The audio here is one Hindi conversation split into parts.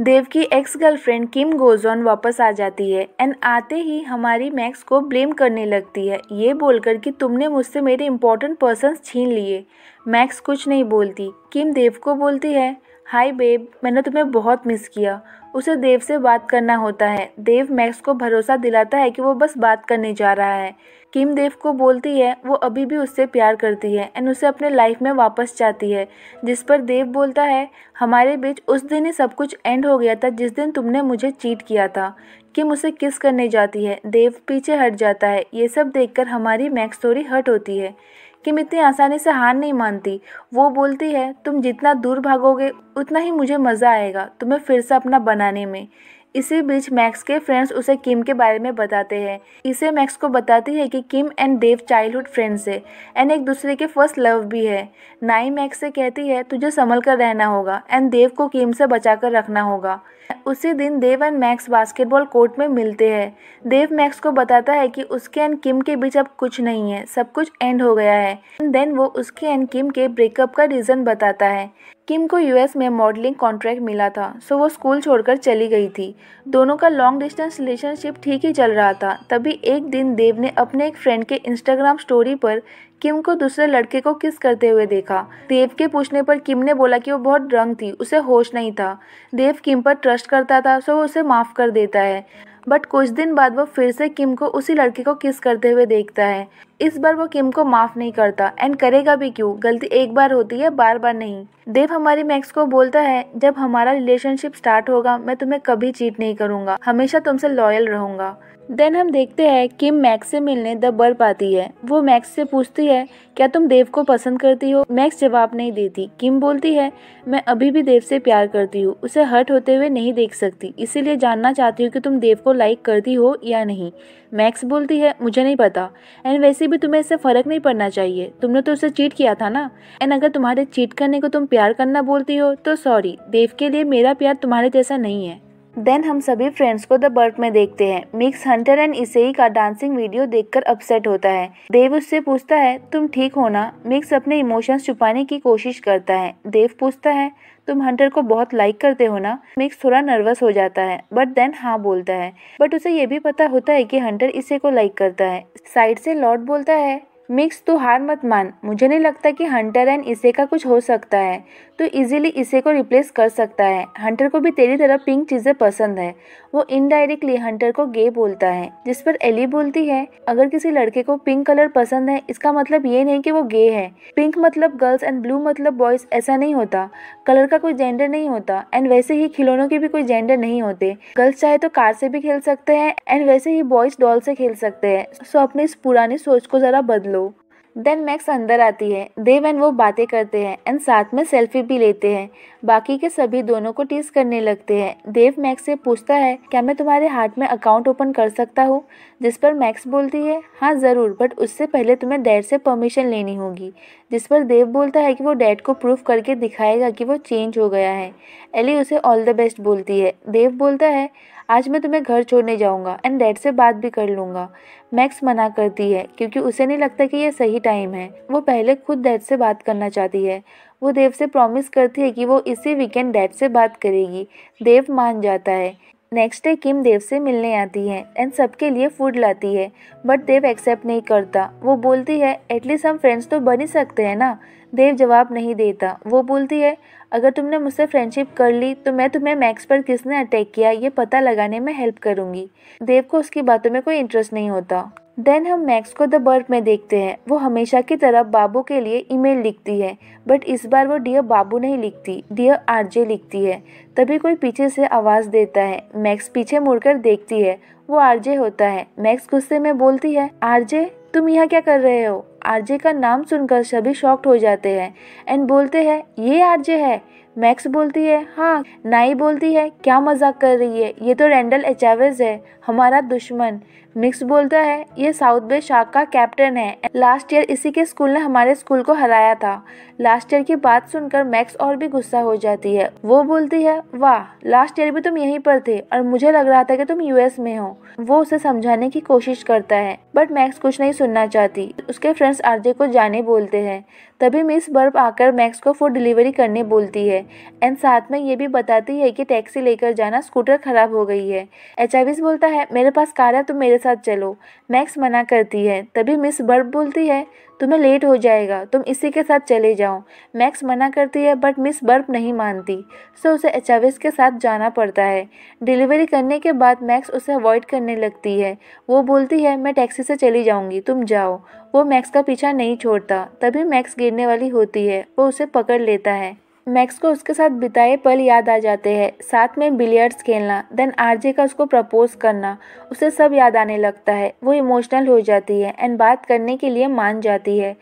देव की एक्स गर्लफ्रेंड किम गोजोन वापस आ जाती है एंड आते ही हमारी मैक्स को ब्लेम करने लगती है ये बोलकर कि तुमने मुझसे मेरे इंपॉर्टेंट पर्सन छीन लिए मैक्स कुछ नहीं बोलती किम देव को बोलती है हाय बेब मैंने तुम्हें बहुत मिस किया उसे देव से बात करना होता है देव मैक्स को भरोसा दिलाता है कि वो बस बात करने जा रहा है किम देव को बोलती है वो अभी भी उससे प्यार करती है एंड उसे अपने लाइफ में वापस चाहती है जिस पर देव बोलता है हमारे बीच उस दिन ही सब कुछ एंड हो गया था जिस दिन तुमने मुझे चीट किया था किम उसे किस करने जाती है देव पीछे हट जाता है ये सब देख हमारी मैक्स थोड़ी हट होती है किम इतनी आसानी से हार नहीं मानती वो बोलती है तुम जितना दूर भागोगे उतना ही मुझे मज़ा आएगा तुम्हें फिर से अपना बनाने में इसी बीच मैक्स के फ्रेंड्स उसे किम के बारे में बताते हैं इसे मैक्स को बताती है कि Kim and Dev childhood friends है एंड एक दूसरे के फर्स्ट लव भी है नाई मैक्स से कहती है तुझे संभल कर रहना होगा एंड देव को किम से बचा कर रखना होगा उसी दिन Dev and Max basketball court में मिलते हैं देव मैक्स को बताता है कि उसके एंड किम के बीच अब कुछ नहीं है सब कुछ एंड हो गया है देन वो उसके एंड किम के ब्रेकअप का रीज़न बताता है किम को यूएस में मॉडलिंग कॉन्ट्रैक्ट मिला था सो वो स्कूल छोड़कर चली गई थी दोनों का लॉन्ग डिस्टेंस रिलेशनशिप ठीक ही चल रहा था तभी एक दिन देव ने अपने एक फ्रेंड के इंस्टाग्राम स्टोरी पर किम को दूसरे लड़के को किस करते हुए देखा देव के पूछने पर किम ने बोला कि वो बहुत ड्रंग थी उसे होश नहीं था देव किम पर ट्रस्ट करता था सो वो उसे माफ़ कर देता है बट कुछ दिन बाद वो फिर से किम को उसी लड़की को किस करते हुए देखता है इस बार वो किम को माफ नहीं करता एंड करेगा भी क्यों गलती एक बार होती है बार बार नहीं देव हमारी मैक्स को बोलता है जब हमारा रिलेशनशिप स्टार्ट होगा मैं तुम्हें कभी चीट नहीं करूंगा हमेशा तुमसे लॉयल रहूंगा देन हम देखते हैं कि मैक्स से मिलने द बर पाती है वो मैक्स से पूछती है क्या तुम देव को पसंद करती हो मैक्स जवाब नहीं देती किम बोलती है मैं अभी भी देव से प्यार करती हूँ उसे हर्ट होते हुए नहीं देख सकती इसीलिए जानना चाहती हूँ कि तुम देव को लाइक करती हो या नहीं मैक्स बोलती है मुझे नहीं पता एंड वैसे भी तुम्हें इससे फ़र्क नहीं पड़ना चाहिए तुमने तो उसे चीट किया था ना एंड अगर तुम्हारे चीट करने को तुम प्यार करना बोलती हो तो सॉरी देव के लिए मेरा प्यार तुम्हारे जैसा नहीं है देन हम सभी फ्रेंड्स को द बर्क में देखते हैं मिक्स हंटर एंड इसेई का डांसिंग वीडियो देखकर अपसेट होता है देव उससे पूछता है तुम ठीक हो ना मिक्स अपने इमोशंस छुपाने की कोशिश करता है देव पूछता है तुम हंटर को बहुत लाइक करते हो ना मिक्स थोड़ा नर्वस हो जाता है बट देन हाँ बोलता है बट उसे ये भी पता होता है कि हंटर इसे को लाइक करता है साइड से लॉर्ड बोलता है मिक्स तो हार मत मान मुझे नहीं लगता कि हंटर एंड इसे का कुछ हो सकता है तो इजीली इसे को रिप्लेस कर सकता है हंटर को भी तेरी तरह पिंक चीज़ें पसंद है वो इनडायरेक्टली हंटर को गे बोलता है जिस पर एली बोलती है अगर किसी लड़के को पिंक कलर पसंद है इसका मतलब ये नहीं कि वो गे है पिंक मतलब गर्ल्स एंड ब्लू मतलब बॉयज़ ऐसा नहीं होता कलर का कोई जेंडर नहीं होता एंड वैसे ही खिलौनों के भी कोई जेंडर नहीं होते गर्ल्स चाहे तो कार से भी खेल सकते हैं एंड वैसे ही बॉयज़ डॉल से खेल सकते हैं सो अपने इस पुरानी सोच को ज़रा बदलो देन मैक्स अंदर आती है देव एंड वो बातें करते हैं एंड साथ में सेल्फी भी लेते हैं बाकी के सभी दोनों को टीस करने लगते हैं देव मैक्स से पूछता है क्या मैं तुम्हारे हाथ में अकाउंट ओपन कर सकता हूँ जिस पर मैक्स बोलती है हाँ ज़रूर बट उससे पहले तुम्हें देर से परमिशन लेनी होगी जिस पर देव बोलता है कि वो डैड को प्रूफ करके दिखाएगा कि वो चेंज हो गया है एली उसे ऑल द बेस्ट बोलती है देव बोलता है आज मैं तुम्हें घर छोड़ने जाऊंगा एंड डैड से बात भी कर लूँगा मैक्स मना करती है क्योंकि उसे नहीं लगता कि यह सही टाइम है वो पहले खुद डैड से बात करना चाहती है वो देव से प्रॉमिस करती है कि वो इसी वीकेंड डैड से बात करेगी देव मान जाता है नेक्स्ट डे किम देव से मिलने आती है एंड सबके लिए फूड लाती है बट देव एक्सेप्ट नहीं करता वो बोलती है एटलीस्ट हम फ्रेंड्स तो बन ही सकते हैं ना देव जवाब नहीं देता वो बोलती है अगर तुमने मुझसे फ्रेंडशिप कर ली तो मैं तुम्हें मैक्स पर किसने अटैक किया ये पता लगाने में हेल्प करूंगी देव को उसकी बातों में कोई इंटरेस्ट नहीं होता देन हम मैक्स को द बर्थ में देखते हैं वो हमेशा की तरह बाबू के लिए ईमेल लिखती है बट इस बार वो डियर बाबू नहीं लिखती डियर आरजे लिखती है तभी कोई पीछे से आवाज़ देता है मैक्स पीछे मुड़कर देखती है वो आरजे होता है मैक्स गुस्से में बोलती है आरजे तुम यहाँ क्या कर रहे हो आरजे का नाम सुनकर सभी शॉक्ड हो जाते हैं एंड बोलते हैं ये आरजे है मैक्स बोलती है हाँ नाई बोलती है क्या मजाक कर रही है ये तो रैंडल एचावेज है हमारा दुश्मन मिक्स बोलता है ये साउथ बे शाख का कैप्टन है लास्ट ईयर इसी के स्कूल ने हमारे स्कूल को हराया था लास्ट ईयर की बात सुनकर मैक्स और भी गुस्सा हो जाती है वो बोलती है वाह लास्ट ईयर भी तुम यहीं पर थे और मुझे लग रहा था कि तुम यूएस में हो वो उसे समझाने की कोशिश करता है बट मैक्स कुछ नहीं सुनना चाहती उसके फ्रेंड्स आरजे को जाने बोलते हैं तभी मिस बर्फ आकर मैक्स को फूड डिलीवरी करने बोलती है एंड साथ में ये भी बताती है कि टैक्सी लेकर जाना स्कूटर ख़राब हो गई है एच बोलता है मेरे पास कार है तुम मेरे साथ चलो मैक्स मना करती है तभी मिस बर्फ बोलती है तुम्हें लेट हो जाएगा तुम इसी के साथ चले जाओ मैक्स मना करती है बट मिस बर्फ नहीं मानती सो उसे एच के साथ जाना पड़ता है डिलीवरी करने के बाद मैक्स उसे अवॉइड करने लगती है वो बोलती है मैं टैक्सी से चली जाऊंगी तुम जाओ वो मैक्स का पीछा नहीं छोड़ता तभी मैक्स गिरने वाली होती है वो उसे पकड़ लेता है मैक्स को उसके साथ बिताए पल याद आ जाते हैं साथ में बिलियर्ड्स खेलना देन आरजे का उसको प्रपोज करना उसे सब याद आने लगता है वो इमोशनल हो जाती है एंड बात करने के लिए मान जाती है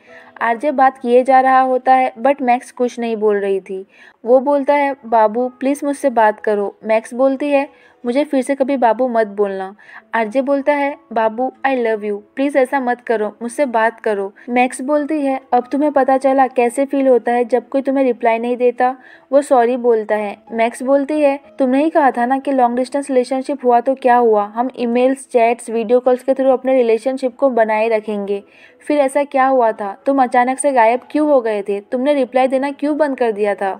आरजे बात किए जा रहा होता है बट मैक्स कुछ नहीं बोल रही थी वो बोलता है बाबू प्लीज़ मुझसे बात करो मैक्स बोलती है मुझे फिर से कभी बाबू मत बोलना आरजे बोलता है बाबू आई लव यू प्लीज़ ऐसा मत करो मुझसे बात करो मैक्स बोलती है अब तुम्हें पता चला कैसे फील होता है जब कोई तुम्हें रिप्लाई नहीं देता वो सॉरी बोलता है मैक्स बोलती है तुमने ही कहा था ना कि लॉन्ग डिस्टेंस रिलेशनशिप हुआ तो क्या हुआ हम ईमेल्स चैट्स वीडियो कॉल्स के थ्रू अपने रिलेशनशिप को बनाए रखेंगे फिर ऐसा क्या हुआ था तुम अचानक से गायब क्यों हो गए थे तुमने रिप्लाई देना क्यों बंद कर दिया था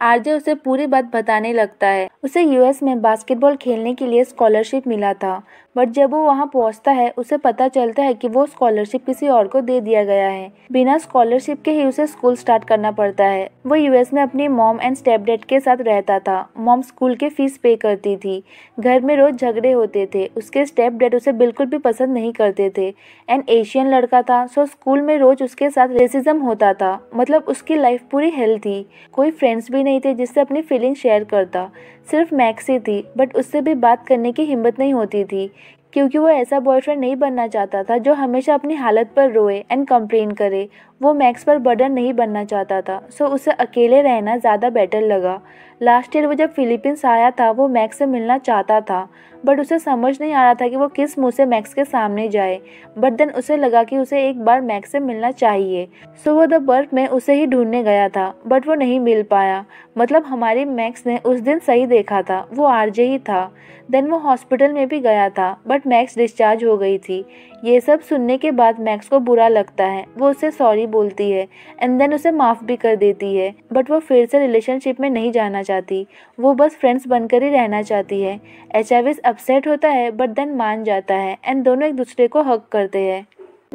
आरजे उसे पूरी बात बताने लगता है उसे यूएस में बास्केटबॉल खेलने के लिए स्कॉलरशिप मिला था बट जब वो वहाँ पहुँचता है उसे पता चलता है कि वो स्कॉलरशिप किसी और को दे दिया गया है बिना स्कॉलरशिप के ही उसे स्कूल स्टार्ट करना पड़ता है वो यूएस में अपनी मॉम एंड स्टेप डैड के साथ रहता था मॉम स्कूल के फीस पे करती थी घर में रोज झगड़े होते थे उसके स्टेप डैड उसे बिल्कुल भी पसंद नहीं करते थे एंड एशियन लड़का था सो स्कूल में रोज उसके साथ रेसिज्म होता था मतलब उसकी लाइफ पूरी हेल्थ थी कोई फ्रेंड्स भी नहीं थे जिससे अपनी फीलिंग शेयर करता सिर्फ मैक्स ही थी बट उससे भी बात करने की हिम्मत नहीं होती थी क्योंकि वो ऐसा बॉयफ्रेंड नहीं बनना चाहता था जो हमेशा अपनी हालत पर रोए एंड कंप्लेन करे वो मैक्स पर बर्डन नहीं बनना चाहता था सो उसे अकेले रहना ज़्यादा बेटर लगा लास्ट ईयर वो जब फिलीपींस आया था वो मैक्स से मिलना चाहता था बट उसे समझ नहीं आ रहा था कि वो किस मुँह से मैक्स के सामने जाए बट देन उसे लगा कि उसे एक बार मैक्स से मिलना चाहिए सो वो द बर्फ में उसे ही ढूंढने गया था बट वो नहीं मिल पाया मतलब हमारी मैक्स ने उस दिन सही देखा था वो आरजे ही था देन वो हॉस्पिटल में भी गया था बट मैक्स डिस्चार्ज हो गई थी ये सब सुनने के बाद मैक्स को बुरा लगता है वो उसे सॉरी नहीं बोलती है एंड देन उसे माफ़ भी कर देती है बट वो फिर से रिलेशनशिप में नहीं जाना चाहती वो बस फ्रेंड्स बनकर ही रहना चाहती है एच अपसेट होता है बट देन मान जाता है एंड दोनों एक दूसरे को हक करते हैं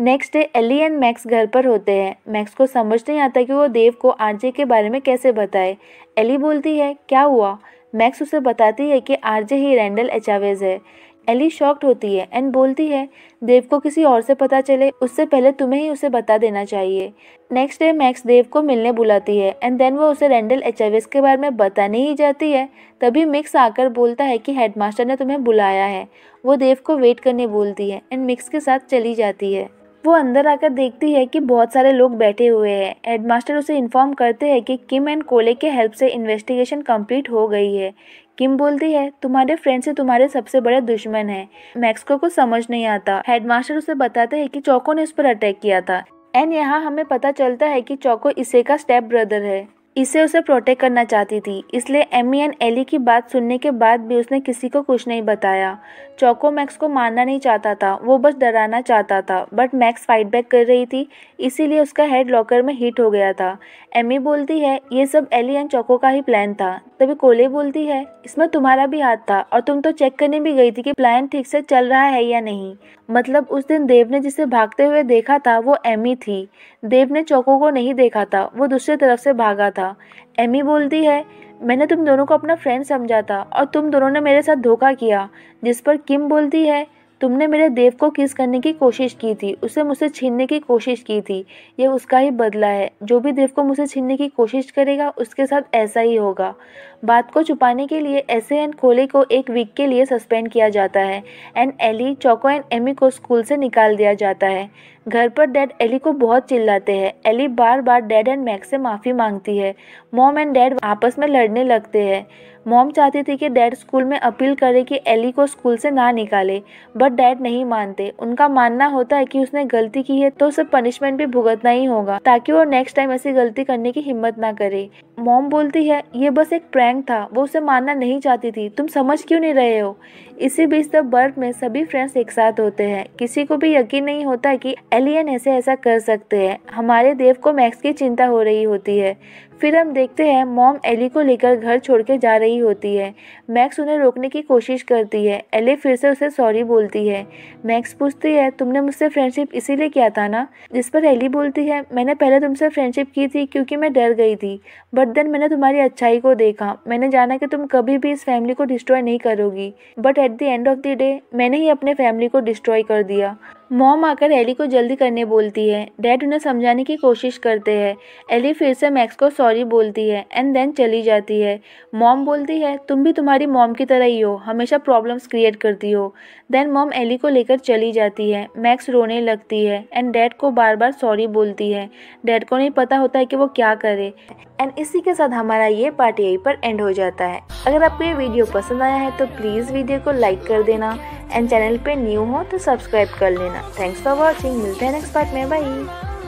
next day Ellie and Max घर पर होते हैं मैक्स को समझ नहीं आता कि वो देव को आरजे के बारे में कैसे बताए एली बोलती है क्या हुआ मैक्स उसे बताती है कि आरजे ही रैंडल एचावेज है एली शॉक्ड होती है एंड बोलती है देव को किसी और से पता चले उससे पहले तुम्हें ही उसे बता देना चाहिए नेक्स्ट डे मैक्स देव को मिलने बुलाती है एंड देन वो उसे रेंडल एच के बारे में बताने ही जाती है तभी मिक्स आकर बोलता है कि हेडमास्टर ने तुम्हें बुलाया है वो देव को वेट करने बोलती है एंड मिक्स के साथ चली जाती है वो अंदर आकर देखती है कि बहुत सारे लोग बैठे हुए हैं हेडमास्टर उसे इन्फॉर्म करते हैं कि किम एंड कोले के हेल्प से इन्वेस्टिगेशन कंप्लीट हो गई है किम बोलती है तुम्हारे फ्रेंड से तुम्हारे सबसे बड़े दुश्मन है मैक्स को कुछ समझ नहीं आता हेडमास्टर उसे बताते हैं कि चौको ने उस पर अटैक किया था एंड यहाँ हमें पता चलता है कि चौको इसे का स्टेप ब्रदर है इसे उसे प्रोटेक्ट करना चाहती थी इसलिए एमी एंड एली की बात सुनने के बाद भी उसने किसी को कुछ नहीं बताया चौको मैक्स को मारना नहीं चाहता था वो बस डराना चाहता था बट मैक्स फाइट बैक कर रही थी इसीलिए उसका हेड लॉकर में हिट हो गया था एमी बोलती है ये सब एली एंड चौको का ही प्लान था तभी कोले बोलती है इसमें तुम्हारा भी हाथ था और तुम तो चेक करने भी गई थी कि प्लान ठीक से चल रहा है या नहीं मतलब उस दिन देव ने जिसे भागते हुए देखा था वो एमी थी देव ने चौको को नहीं देखा था वो दूसरी तरफ से भागा था एमी बोलती है मैंने तुम दोनों को अपना फ्रेंड समझा था और तुम दोनों ने मेरे साथ धोखा किया जिस पर किम बोलती है तुमने मेरे देव को किस करने की कोशिश की थी उसे मुझसे छीनने की कोशिश की थी यह उसका ही बदला है जो भी देव को मुझसे छीनने की कोशिश करेगा उसके साथ ऐसा ही होगा बात को छुपाने के लिए एस एंड कोले को एक वीक के लिए सस्पेंड किया जाता है एंड एली चौको एंड एमी को स्कूल से निकाल दिया जाता है घर पर डैड एली को बहुत चिल्लाते हैं एली बार बार डैड एंड मैक से माफ़ी मांगती है मॉम एंड डैड आपस में लड़ने लगते हैं मॉम चाहती थी कि डैड स्कूल में अपील करे कि एली को स्कूल से ना निकाले बट डैड नहीं मानते उनका मानना होता है कि उसने गलती की है तो उसे पनिशमेंट भी भुगतना ही होगा ताकि वो नेक्स्ट टाइम ऐसी गलती करने की हिम्मत ना करे मॉम बोलती है ये बस एक प्रैंक था वो उसे मानना नहीं चाहती थी तुम समझ क्यों नहीं रहे हो इसी बीच द बर्फ में सभी फ्रेंड्स एक साथ होते हैं किसी को भी यकीन नहीं होता कि एलियन ऐसे ऐसा कर सकते हैं हमारे देव को मैक्स की चिंता हो रही होती है फिर हम देखते हैं मॉम एली को लेकर घर छोड़ के जा रही होती है मैक्स उन्हें रोकने की कोशिश करती है एली फिर से उसे सॉरी बोलती है मैक्स पूछती है तुमने मुझसे फ्रेंडशिप इसीलिए किया था ना जिस पर एली बोलती है मैंने पहले तुमसे फ्रेंडशिप की थी क्योंकि मैं डर गई थी बट देन मैंने तुम्हारी अच्छाई को देखा मैंने जाना कि तुम कभी भी इस फैमिली को डिस्ट्रॉय नहीं करोगी but at the end of the day मैंने ही अपने फैमिली को डिस्ट्रॉय कर दिया मॉम आकर एली को जल्दी करने बोलती है डैड उन्हें समझाने की कोशिश करते हैं एली फिर से मैक्स को सॉरी सॉरी बोलती है एंड देन चली जाती है मॉम बोलती है तुम भी तुम्हारी मॉम की तरह ही हो हमेशा प्रॉब्लम्स क्रिएट करती हो देन मॉम एली को लेकर चली जाती है मैक्स रोने लगती है एंड डैड को बार बार सॉरी बोलती है डैड को नहीं पता होता है कि वो क्या करे एंड इसी के साथ हमारा ये पार्ट यहीं पर एंड हो जाता है अगर आपको ये वीडियो पसंद आया है तो प्लीज़ वीडियो को लाइक कर देना एंड चैनल पे न्यू हो तो सब्सक्राइब कर लेना थैंक्स फॉर वॉचिंग मिलते हैं नेक्स्ट पार्ट में बाई